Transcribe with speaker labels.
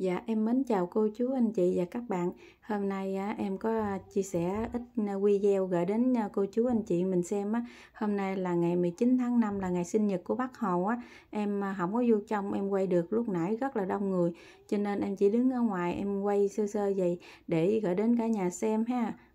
Speaker 1: Dạ em mến chào cô chú anh chị và các bạn Hôm nay em có à, chia sẻ ít à, video gửi đến à, cô chú anh chị mình xem Hôm nay là ngày 19 tháng 5 là ngày sinh nhật của bác Hồ á Em không có vô trong em quay được lúc nãy rất là đông người Cho nên em chỉ đứng ở ngoài em quay sơ sơ vậy để gửi đến cả nhà xem ha